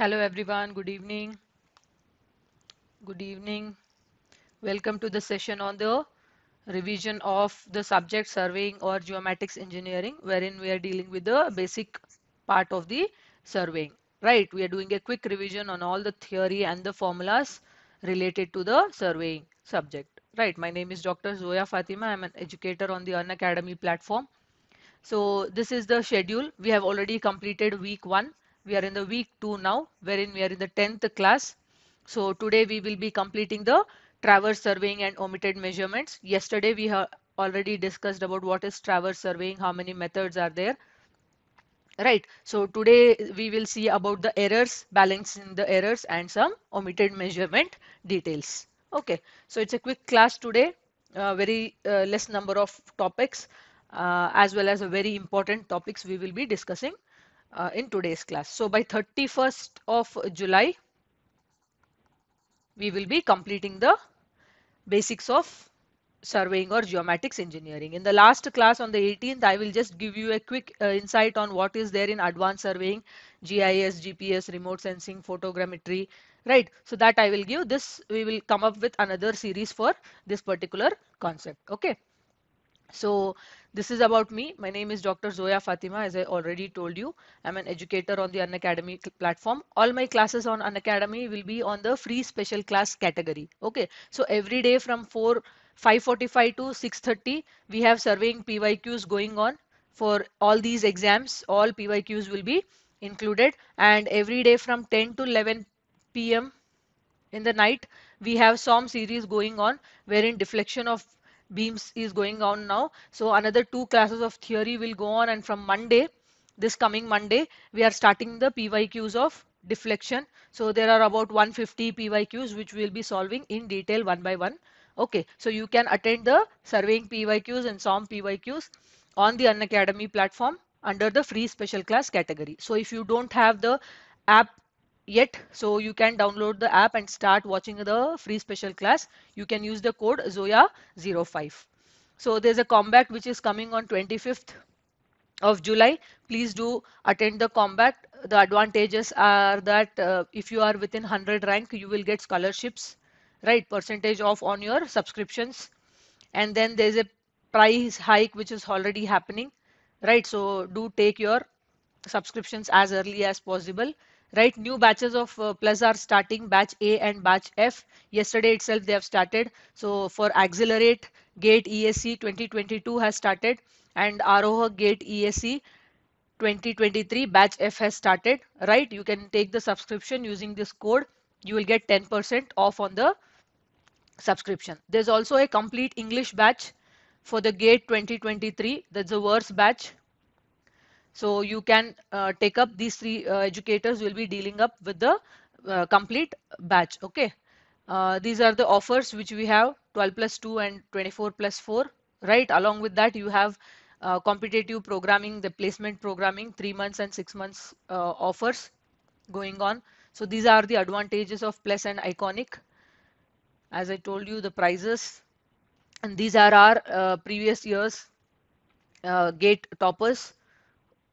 Hello everyone, good evening. Good evening. Welcome to the session on the revision of the subject surveying or geomatics engineering wherein we are dealing with the basic part of the surveying. Right, we are doing a quick revision on all the theory and the formulas related to the surveying subject. Right, my name is Dr. Zoya Fatima. I'm an educator on the Academy platform. So this is the schedule. We have already completed week one we are in the week 2 now, wherein we are in the 10th class. So today we will be completing the traverse surveying and omitted measurements. Yesterday we have already discussed about what is traverse surveying, how many methods are there. Right, so today we will see about the errors, balancing the errors and some omitted measurement details. Okay, so it's a quick class today, uh, very uh, less number of topics uh, as well as a very important topics we will be discussing uh, in today's class. So by 31st of July, we will be completing the basics of surveying or geomatics engineering. In the last class on the 18th, I will just give you a quick uh, insight on what is there in advanced surveying, GIS, GPS, remote sensing, photogrammetry, right? So that I will give this, we will come up with another series for this particular concept, okay? So this is about me. My name is Dr. Zoya Fatima, as I already told you. I'm an educator on the Unacademy platform. All my classes on Unacademy will be on the free special class category. Okay, so every day from 4, 5.45 to 6.30, we have surveying PYQs going on. For all these exams, all PYQs will be included. And every day from 10 to 11 p.m. in the night, we have some series going on, wherein deflection of beams is going on now. So another two classes of theory will go on and from Monday, this coming Monday, we are starting the PYQs of deflection. So there are about 150 PYQs which we will be solving in detail one by one. Okay, so you can attend the surveying PYQs and SOM PYQs on the Unacademy platform under the free special class category. So if you don't have the app yet so you can download the app and start watching the free special class you can use the code zoya05 so there's a combat which is coming on 25th of July please do attend the combat the advantages are that uh, if you are within 100 rank you will get scholarships right percentage off on your subscriptions and then there's a price hike which is already happening right so do take your subscriptions as early as possible right new batches of uh, plus are starting batch a and batch f yesterday itself they have started so for accelerate gate esc 2022 has started and aroha gate esc 2023 batch f has started right you can take the subscription using this code you will get 10% off on the subscription there's also a complete english batch for the gate 2023 that's the worst batch so you can uh, take up these three uh, educators will be dealing up with the uh, complete batch. Okay. Uh, these are the offers which we have 12 plus 2 and 24 plus 4, right? Along with that, you have uh, competitive programming, the placement programming, three months and six months uh, offers going on. So these are the advantages of plus and iconic. As I told you, the prices and these are our previous years gate toppers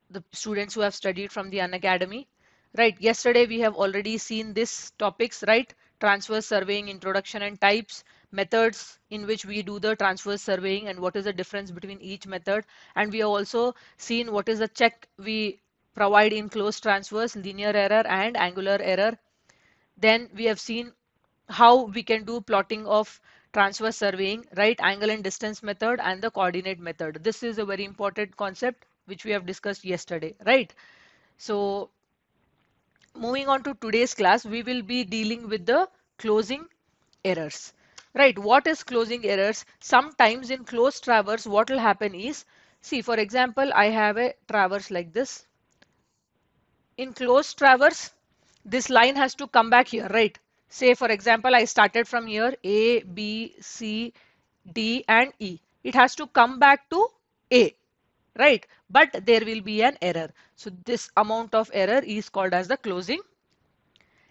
the students who have studied from the Unacademy. Right, yesterday we have already seen this topics, right? Transverse surveying, introduction and types, methods in which we do the transverse surveying and what is the difference between each method. And we have also seen what is the check we provide in closed transverse, linear error and angular error. Then we have seen how we can do plotting of transverse surveying, right angle and distance method and the coordinate method. This is a very important concept which we have discussed yesterday, right? So moving on to today's class, we will be dealing with the closing errors, right? What is closing errors? Sometimes in closed traverse, what will happen is, see, for example, I have a traverse like this. In closed traverse, this line has to come back here, right? Say, for example, I started from here, A, B, C, D, and E. It has to come back to A, right? But there will be an error. So this amount of error is called as the closing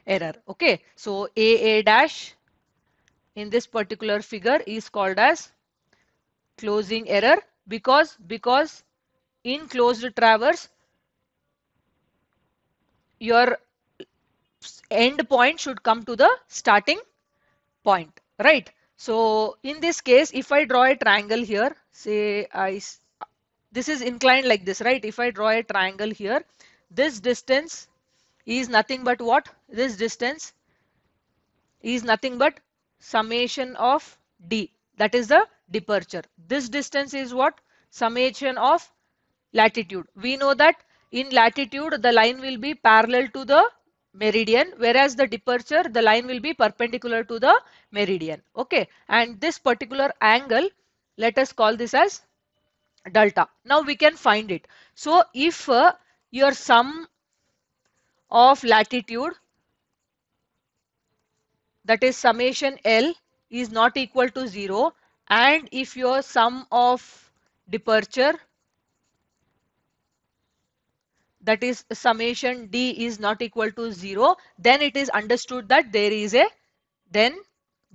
error. Okay, so AA dash in this particular figure is called as closing error because because in closed traverse your end point should come to the starting point right so in this case if i draw a triangle here say i this is inclined like this, right? If I draw a triangle here, this distance is nothing but what? This distance is nothing but summation of d. That is the departure. This distance is what? Summation of latitude. We know that in latitude, the line will be parallel to the meridian whereas the departure the line will be perpendicular to the meridian okay and this particular angle let us call this as delta. Now we can find it. So if uh, your sum of latitude that is summation L is not equal to 0 and if your sum of departure that is summation D is not equal to 0 then it is understood that there is a then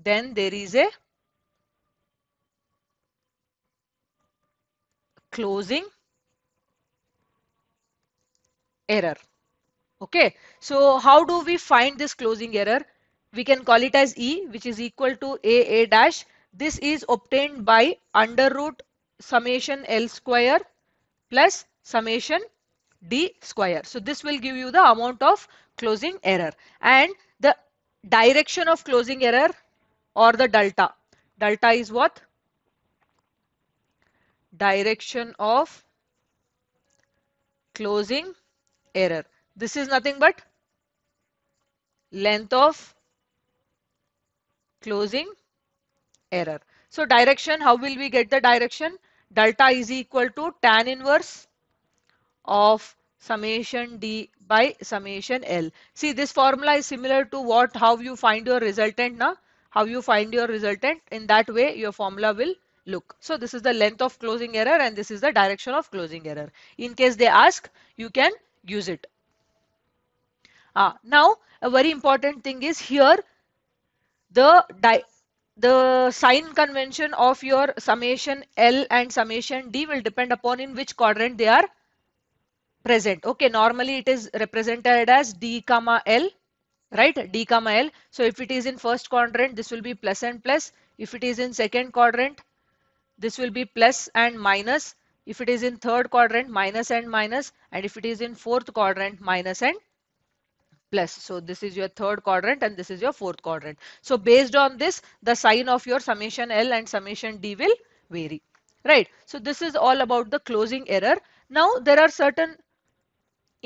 then there is a closing error. Okay, so how do we find this closing error? We can call it as E, which is equal to AA dash. This is obtained by under root summation L square plus summation D square. So this will give you the amount of closing error and the direction of closing error or the delta. Delta is what? direction of closing error. This is nothing but length of closing error. So direction, how will we get the direction? Delta is equal to tan inverse of summation D by summation L. See this formula is similar to what how you find your resultant now. How you find your resultant in that way your formula will look. So this is the length of closing error and this is the direction of closing error. In case they ask, you can use it. Ah, now a very important thing is here the the sign convention of your summation L and summation D will depend upon in which quadrant they are present. Okay, normally it is represented as D comma L, right? D comma L. So if it is in first quadrant, this will be plus and plus. If it is in second quadrant, this will be plus and minus if it is in third quadrant minus and minus and if it is in fourth quadrant minus and plus so this is your third quadrant and this is your fourth quadrant so based on this the sign of your summation L and summation D will vary right so this is all about the closing error now there are certain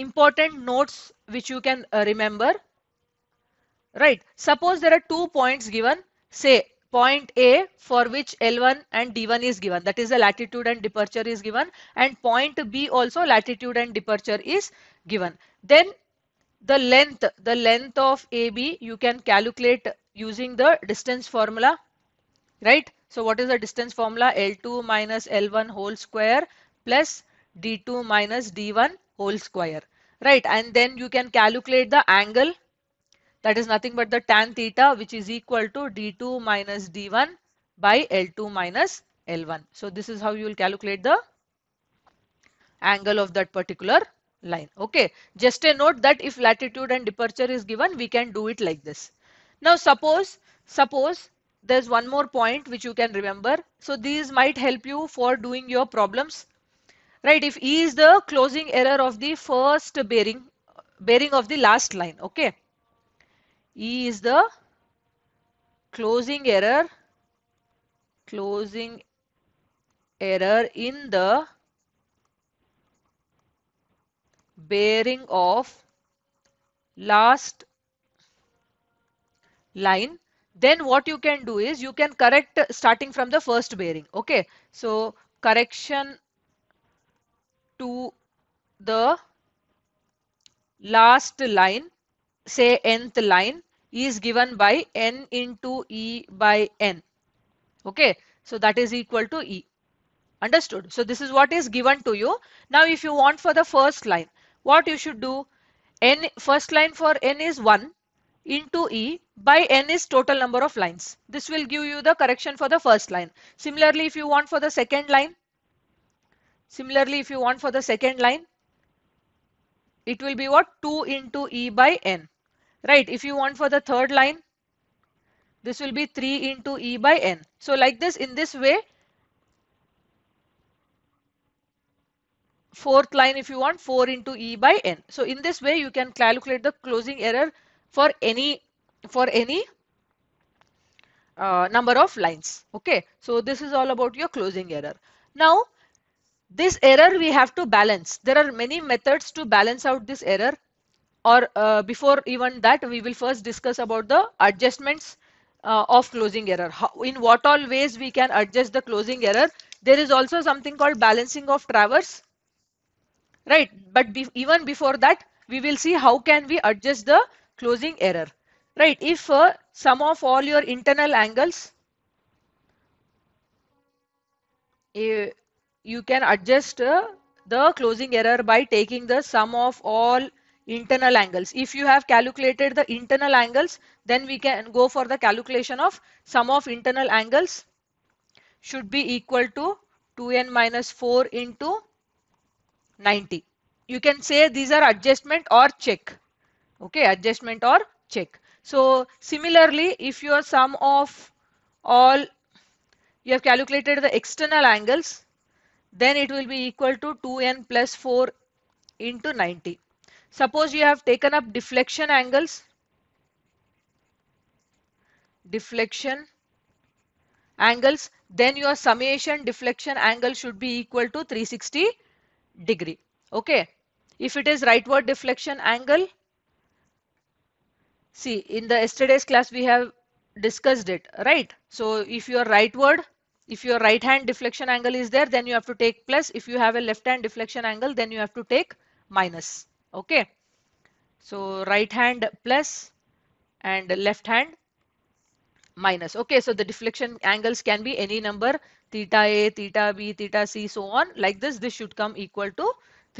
important notes which you can uh, remember right suppose there are two points given say point A for which L1 and D1 is given. That is the latitude and departure is given and point B also latitude and departure is given. Then the length, the length of AB you can calculate using the distance formula, right? So what is the distance formula? L2 minus L1 whole square plus D2 minus D1 whole square, right? And then you can calculate the angle that is nothing but the tan theta which is equal to d2 minus d1 by L2 minus L1. So this is how you will calculate the angle of that particular line. Okay, just a note that if latitude and departure is given, we can do it like this. Now suppose, suppose there's one more point which you can remember. So these might help you for doing your problems. Right, if E is the closing error of the first bearing, bearing of the last line, okay. E is the closing error, closing error in the bearing of last line then what you can do is you can correct starting from the first bearing okay so correction to the last line say nth line is given by n into E by n. Okay, so that is equal to E. Understood? So this is what is given to you. Now if you want for the first line, what you should do, n first line for n is 1 into E by n is total number of lines. This will give you the correction for the first line. Similarly, if you want for the second line, similarly if you want for the second line, it will be what 2 into E by n right? If you want for the third line, this will be 3 into E by N. So like this, in this way, fourth line if you want 4 into E by N. So in this way, you can calculate the closing error for any for any uh, number of lines. Okay, so this is all about your closing error. Now, this error we have to balance. There are many methods to balance out this error or uh, before even that we will first discuss about the adjustments uh, of closing error How, in what all ways we can adjust the closing error there is also something called balancing of traverse right but be even before that we will see how can we adjust the closing error right if uh, sum of all your internal angles eh, you can adjust uh, the closing error by taking the sum of all internal angles. If you have calculated the internal angles, then we can go for the calculation of sum of internal angles should be equal to 2n minus 4 into 90. You can say these are adjustment or check. Okay, adjustment or check. So similarly, if your sum of all, you have calculated the external angles, then it will be equal to 2n plus 4 into 90. Suppose you have taken up deflection angles, deflection angles, then your summation deflection angle should be equal to 360 degree. Okay. If it is rightward deflection angle, see in the yesterday's class we have discussed it, right? So if your rightward if your right hand deflection angle is there then you have to take plus if you have a left hand deflection angle then you have to take minus okay so right hand plus and left hand minus okay so the deflection angles can be any number theta a theta b theta c so on like this this should come equal to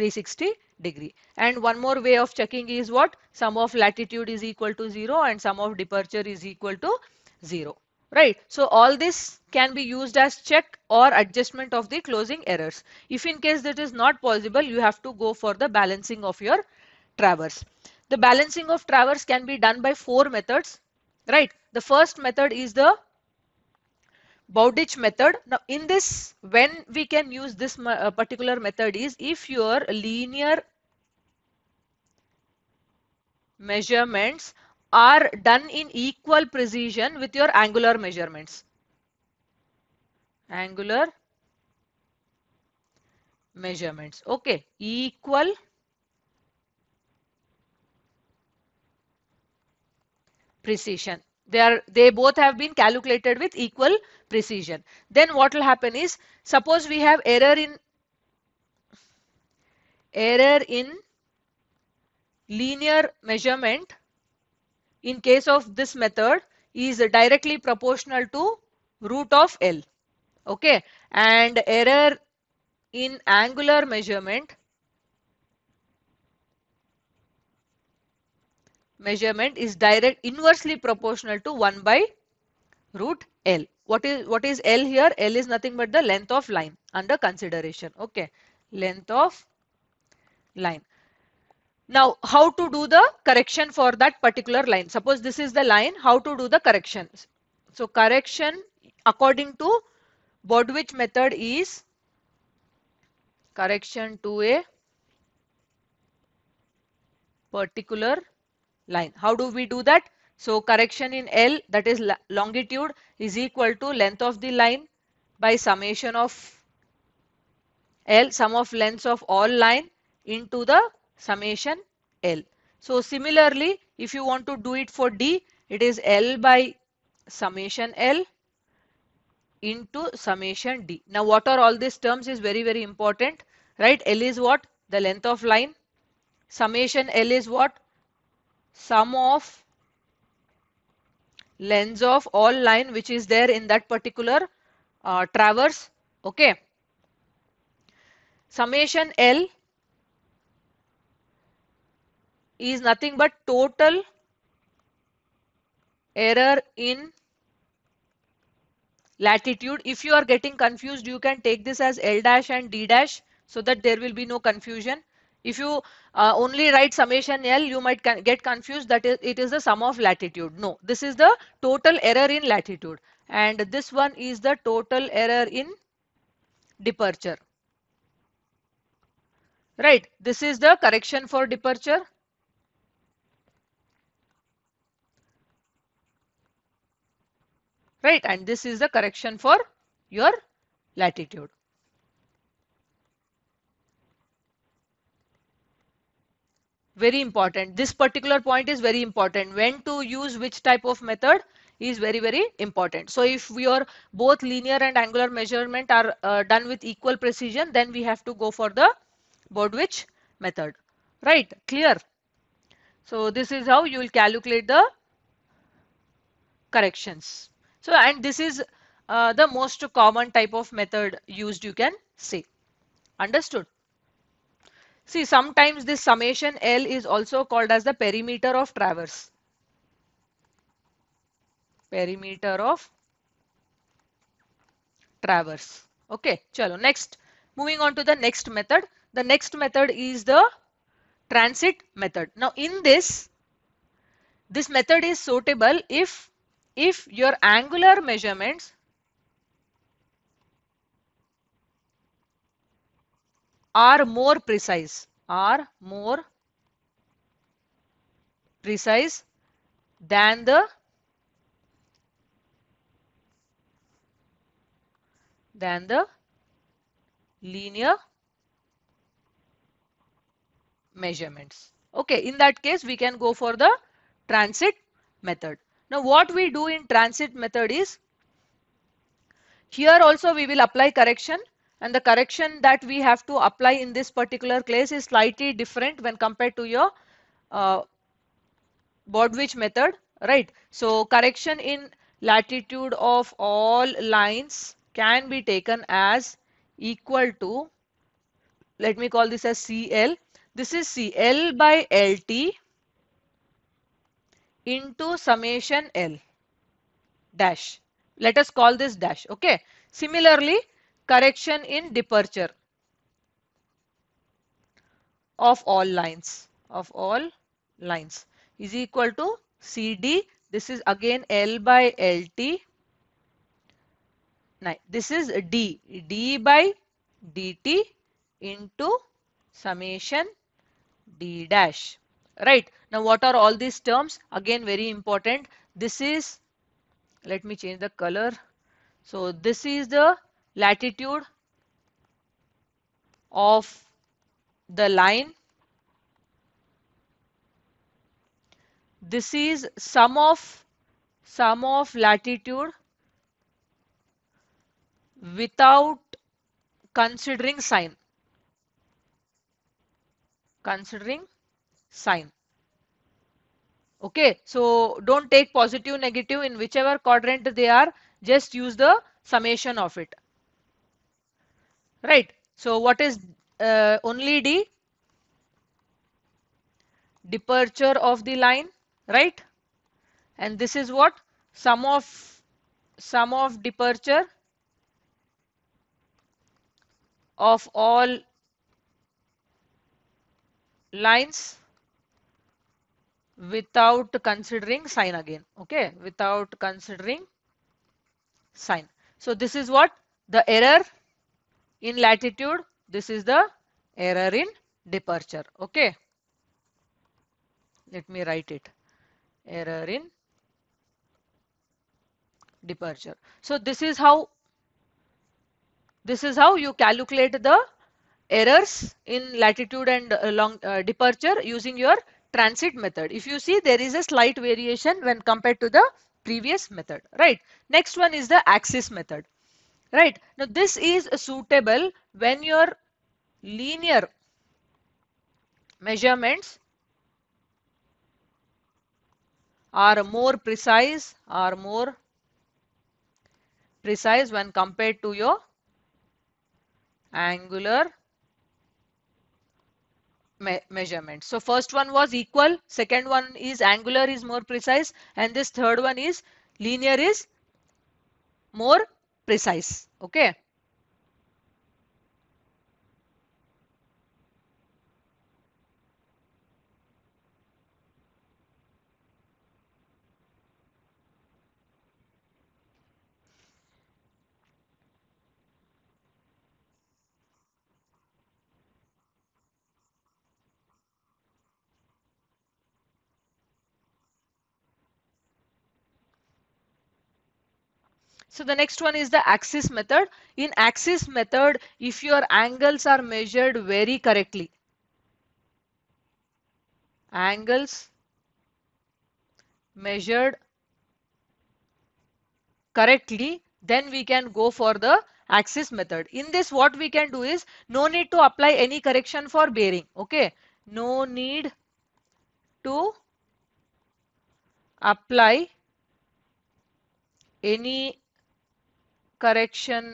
360 degree and one more way of checking is what sum of latitude is equal to 0 and sum of departure is equal to 0 right so all this can be used as check or adjustment of the closing errors if in case that is not possible you have to go for the balancing of your traverse the balancing of traverse can be done by four methods right the first method is the Bowditch method now in this when we can use this uh, particular method is if your linear measurements are done in equal precision with your angular measurements. Angular measurements. Okay, equal precision. They are they both have been calculated with equal precision. Then what will happen is suppose we have error in error in linear measurement in case of this method is directly proportional to root of L. Okay. And error in angular measurement measurement is direct inversely proportional to 1 by root L. What is what is L here? L is nothing but the length of line under consideration. Okay. Length of line. Now, how to do the correction for that particular line? Suppose this is the line, how to do the corrections. So, correction according to Bodwich method is correction to a particular line. How do we do that? So, correction in L that is longitude is equal to length of the line by summation of L sum of lengths of all line into the summation L. So similarly, if you want to do it for D, it is L by summation L into summation D. Now what are all these terms is very, very important, right? L is what? The length of line. Summation L is what? Sum of lengths of all line which is there in that particular uh, traverse. Okay. Summation L is nothing but total error in latitude. If you are getting confused, you can take this as L dash and D dash so that there will be no confusion. If you uh, only write summation L, you might get confused that it is the sum of latitude. No, this is the total error in latitude. And this one is the total error in departure. Right, this is the correction for departure. right and this is the correction for your latitude very important this particular point is very important when to use which type of method is very very important so if your both linear and angular measurement are uh, done with equal precision then we have to go for the Bordwich method right clear so this is how you will calculate the corrections so and this is uh, the most common type of method used you can say. Understood? See sometimes this summation L is also called as the perimeter of traverse. Perimeter of traverse. Okay, chalo. Next, moving on to the next method. The next method is the transit method. Now in this, this method is suitable if if your angular measurements are more precise are more precise than the than the linear measurements okay in that case we can go for the transit method now what we do in transit method is here also we will apply correction and the correction that we have to apply in this particular case is slightly different when compared to your uh, Bodwich method, right? So correction in latitude of all lines can be taken as equal to, let me call this as CL. This is CL by LT into summation L dash. Let us call this dash. Okay. Similarly, correction in departure of all lines of all lines is equal to CD. This is again L by LT. Now, this is D. D by DT into summation D dash right now what are all these terms again very important this is let me change the color so this is the latitude of the line this is sum of sum of latitude without considering sign considering sign. Okay, so don't take positive, negative in whichever quadrant they are, just use the summation of it. Right, so what is uh, only D? Departure of the line, right? And this is what? Sum of, sum of departure of all lines without considering sign again okay without considering sign so this is what the error in latitude this is the error in departure okay let me write it error in departure so this is how this is how you calculate the errors in latitude and uh, long uh, departure using your transit method. If you see, there is a slight variation when compared to the previous method, right? Next one is the axis method, right? Now, this is suitable when your linear measurements are more precise, are more precise when compared to your angular me measurements. So first one was equal, second one is angular is more precise and this third one is linear is more precise. Okay. So the next one is the axis method. In axis method, if your angles are measured very correctly, angles measured correctly, then we can go for the axis method. In this, what we can do is no need to apply any correction for bearing. Okay. No need to apply any correction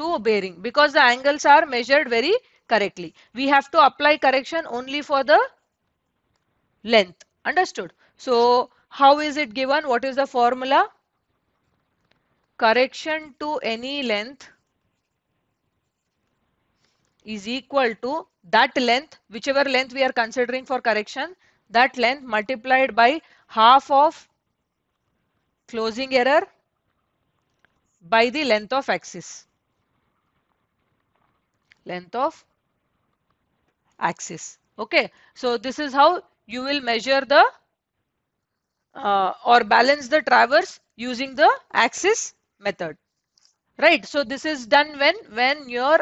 to bearing because the angles are measured very correctly. We have to apply correction only for the length. Understood? So, how is it given? What is the formula? Correction to any length is equal to that length, whichever length we are considering for correction, that length multiplied by half of closing error by the length of axis. Length of axis. Okay. So this is how you will measure the uh, or balance the traverse using the axis method. Right. So this is done when when your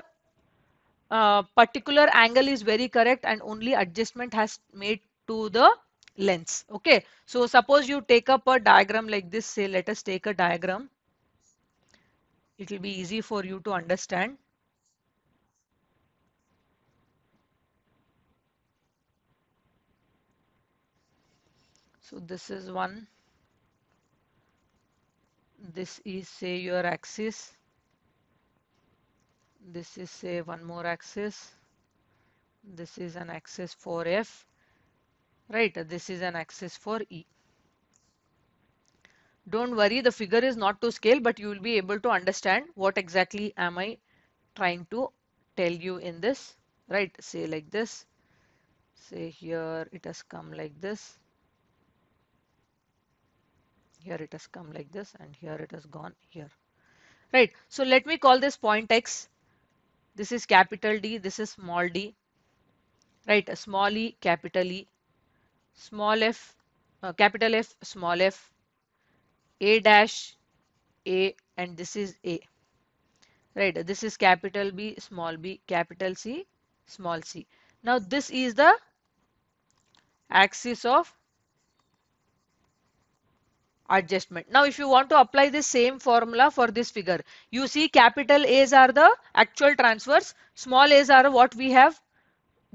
uh, particular angle is very correct and only adjustment has made to the lens. Okay. So suppose you take up a diagram like this. Say let us take a diagram it will be easy for you to understand. So this is one. This is say your axis. This is say one more axis. This is an axis for F. Right. This is an axis for E. Don't worry, the figure is not to scale, but you will be able to understand what exactly am I trying to tell you in this, right? Say like this, say here it has come like this. Here it has come like this and here it has gone here, right? So let me call this point X. This is capital D, this is small d, right? A small e, capital E, small f, uh, capital F, small f, a dash A and this is A. Right, this is capital B, small b, capital C, small c. Now this is the axis of adjustment. Now if you want to apply the same formula for this figure, you see capital A's are the actual transfers, small a's are what we have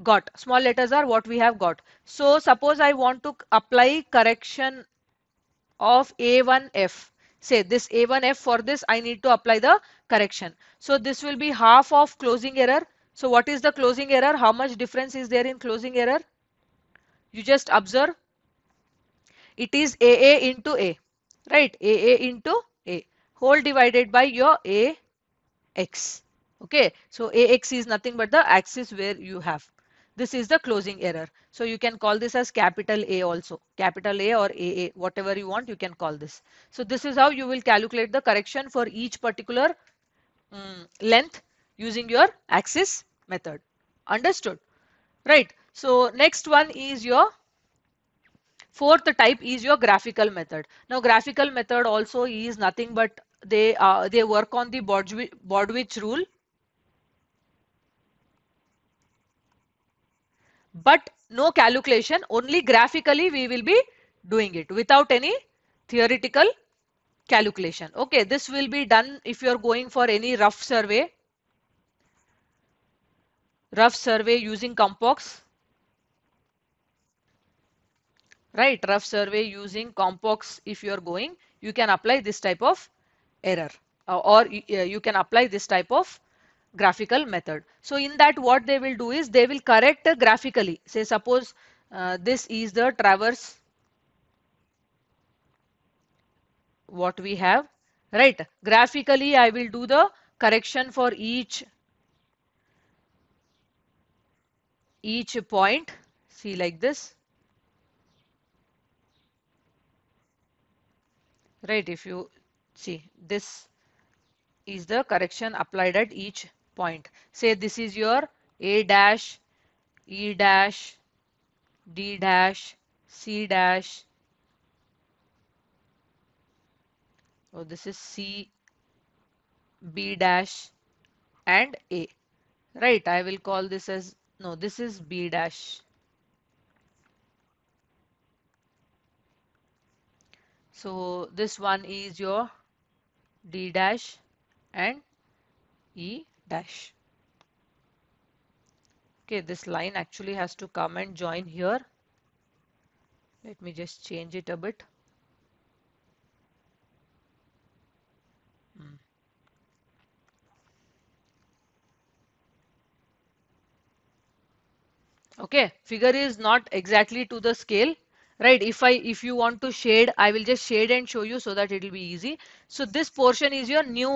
got, small letters are what we have got. So suppose I want to apply correction of A1F. Say this A1F for this I need to apply the correction. So this will be half of closing error. So what is the closing error? How much difference is there in closing error? You just observe. It is AA into A. Right? AA into A. Whole divided by your AX. Okay. So AX is nothing but the axis where you have. This is the closing error. So you can call this as capital A also, capital A or AA, whatever you want, you can call this. So this is how you will calculate the correction for each particular um, length using your axis method. Understood? Right. So next one is your fourth type is your graphical method. Now graphical method also is nothing but they uh, they work on the Bordwich, which rule but no calculation only graphically we will be doing it without any theoretical calculation okay this will be done if you are going for any rough survey rough survey using compox right rough survey using compox if you are going you can apply this type of error or uh, you can apply this type of graphical method. So in that what they will do is they will correct graphically. Say suppose uh, this is the traverse what we have right graphically I will do the correction for each each point see like this right if you see this is the correction applied at each point. Say this is your A dash, E dash, D dash, C dash. So this is C, B dash and A. Right, I will call this as, no, this is B dash. So this one is your D dash and E dash. Okay, this line actually has to come and join here. Let me just change it a bit. Hmm. Okay, figure is not exactly to the scale right if i if you want to shade i will just shade and show you so that it will be easy so this portion is your new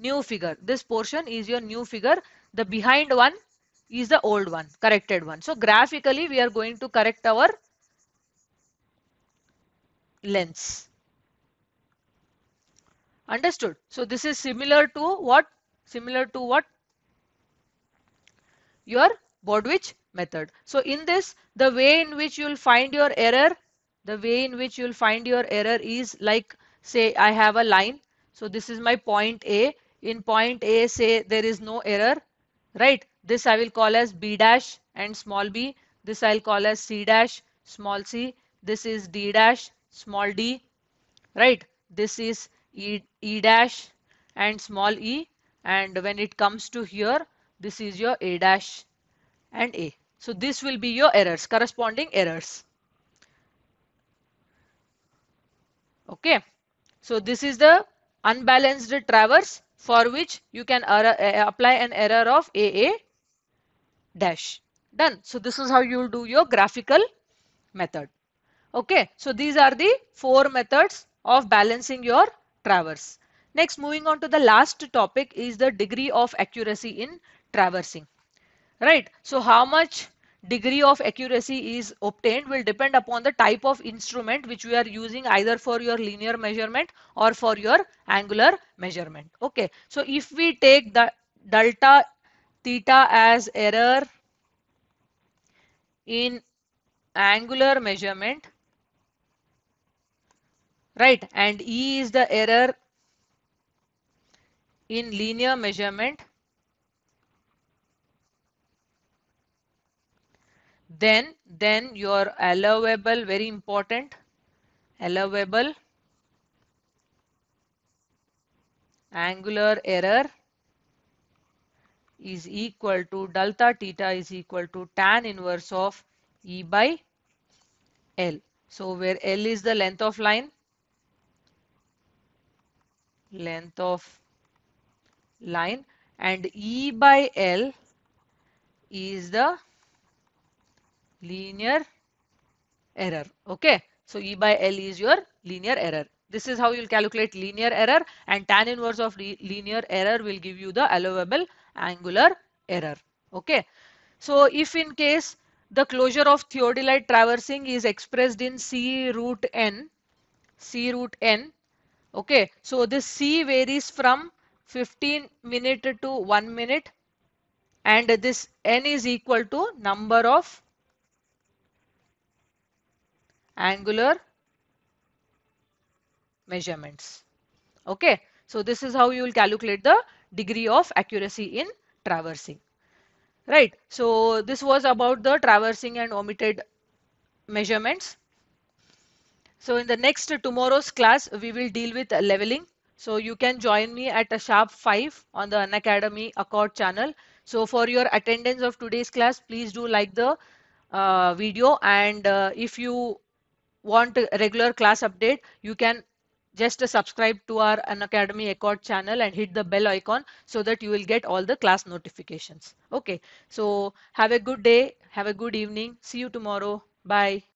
new figure this portion is your new figure the behind one is the old one corrected one so graphically we are going to correct our lens understood so this is similar to what similar to what your which method so in this the way in which you will find your error the way in which you will find your error is like say I have a line so this is my point A in point A say there is no error, right? This I will call as B dash and small b. This I'll call as C dash, small c. This is D dash, small d, right? This is E, e dash and small e. And when it comes to here, this is your A dash and A. So this will be your errors, corresponding errors. Okay. So this is the unbalanced traverse for which you can apply an error of AA dash. Done. So this is how you will do your graphical method. Okay. So these are the four methods of balancing your traverse. Next, moving on to the last topic is the degree of accuracy in traversing. Right. So how much degree of accuracy is obtained will depend upon the type of instrument which we are using either for your linear measurement or for your angular measurement. Okay, so if we take the delta theta as error in angular measurement, right, and E is the error in linear measurement, then then your allowable very important allowable angular error is equal to delta theta is equal to tan inverse of E by L. So where L is the length of line, length of line and E by L is the linear error. Okay. So E by L is your linear error. This is how you'll calculate linear error and tan inverse of linear error will give you the allowable angular error. Okay. So if in case the closure of theodolite traversing is expressed in C root n, C root n, okay. So this C varies from 15 minute to 1 minute and this n is equal to number of angular measurements. Okay, so this is how you will calculate the degree of accuracy in traversing. Right, so this was about the traversing and omitted measurements. So in the next tomorrow's class, we will deal with leveling. So you can join me at a sharp 5 on the Unacademy Accord channel. So for your attendance of today's class, please do like the uh, video and uh, if you want a regular class update, you can just subscribe to our An Academy Accord channel and hit the bell icon so that you will get all the class notifications. Okay, so have a good day. Have a good evening. See you tomorrow. Bye.